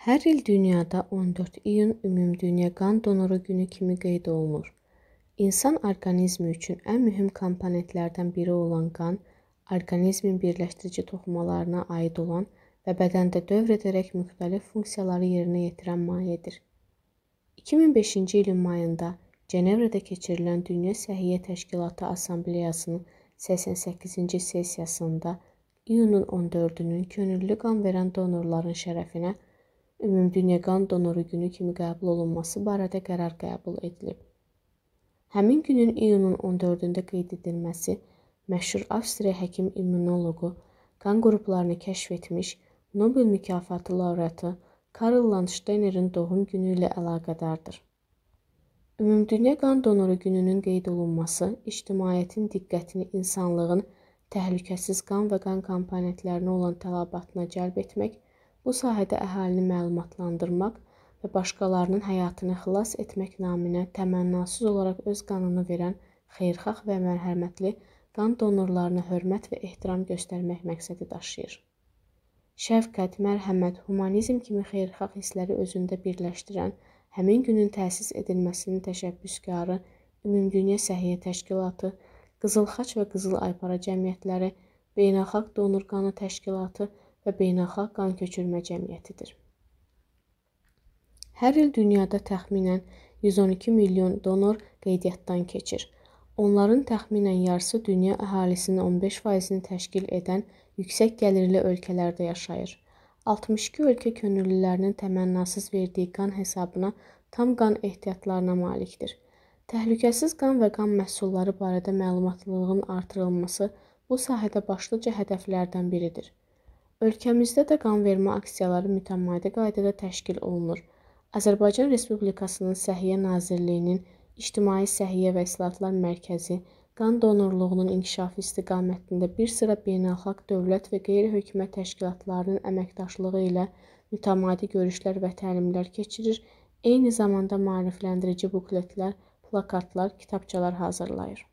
Hər il dünyada 14 iyun Ümumdünya Qan Donoru Günü kimi qeyd olunur. İnsan orqanizmi üçün ən mühüm komponentlərdən biri olan qan orqanizmin birləşdirici toxumalarına aid olan və bədəndə dövr edərək müxtəlif funksiyaları yerinə yetirən mayedir. 2005-ci ilin mayında Cenevrədə keçirilən Dünya Səhiyyə Təşkilatı Assambleyasının 88-ci sessiyasında iyunun 14-ünün könüllü qan verən donorların şərəfinə Ümumdünya qan donoru günü kimi qəbul olunması barədə qərar qəbul edilib. Həmin günün iyunun 14-də qeyd edilməsi məşhur Avstriya həkim immunoloqu, qan qruplarını kəşf etmiş Nobel mükafatı laureatı Karl Landsteinerin doğum günü ilə əlaqədardır. Ümumdünya qan donoru gününün qeyd olunması ictimaiyyətin diqqətini insanlığın təhlükəsiz qan və qan komponentlərinə olan tələbatına cəlb etmək Bu sahədə əhalini məlumatlandırmaq və başqalarının həyatını xilas etmək naminə təmənnasız olaraq öz qanını verən xeyirxah və mərhəmətli qan donorlarına hörmət və ehtiram göstərmək məqsədi daşıyır. Şəfqət, mərhəmət, humanizm kimi xeyirxah hissləri özündə birləşdirən həmin günün təsis edilməsinin təşəbbüskarı Ümumdünya Səhiyyə Təşkilatı, Qızıl Xaç və Qızıl Aypara cəmiyyətləri, Beynəlxalq Donor Qanı Təşkilatı və Beynəlxalq Qan Köçürmə Cəmiyyətidir. Hər il dünyada təxminən 112 milyon donor qeydiyyatdan keçir. Onların təxminən yarısı dünya əhalisinin 15%-ni təşkil edən yüksək gəlirli ölkələrdə yaşayır. 62 ölkə könüllülərinin təmənnasız verdiyi qan hesabına tam qan ehtiyatlarına malikdir. Təhlükəsiz qan və qan məhsulları barədə məlumatlılığın artırılması bu sahədə başlıca hədəflərdən biridir. Ölkəmizdə də qanvermə aksiyaları mütəmadi qaydada təşkil olunur. Azərbaycan Respublikasının Səhiyyə Nazirliyinin İctimai Səhiyyə və İslahatlar Mərkəzi qan donorluğunun inkişafı istiqamətində bir sıra beynəlxalq dövlət və qeyri-hökumət təşkilatlarının əməkdaşlığı ilə mütəmadi görüşlər və təlimlər keçirir, eyni zamanda maarifləndirici bukletlər, plakatlar, kitabçalar hazırlayır.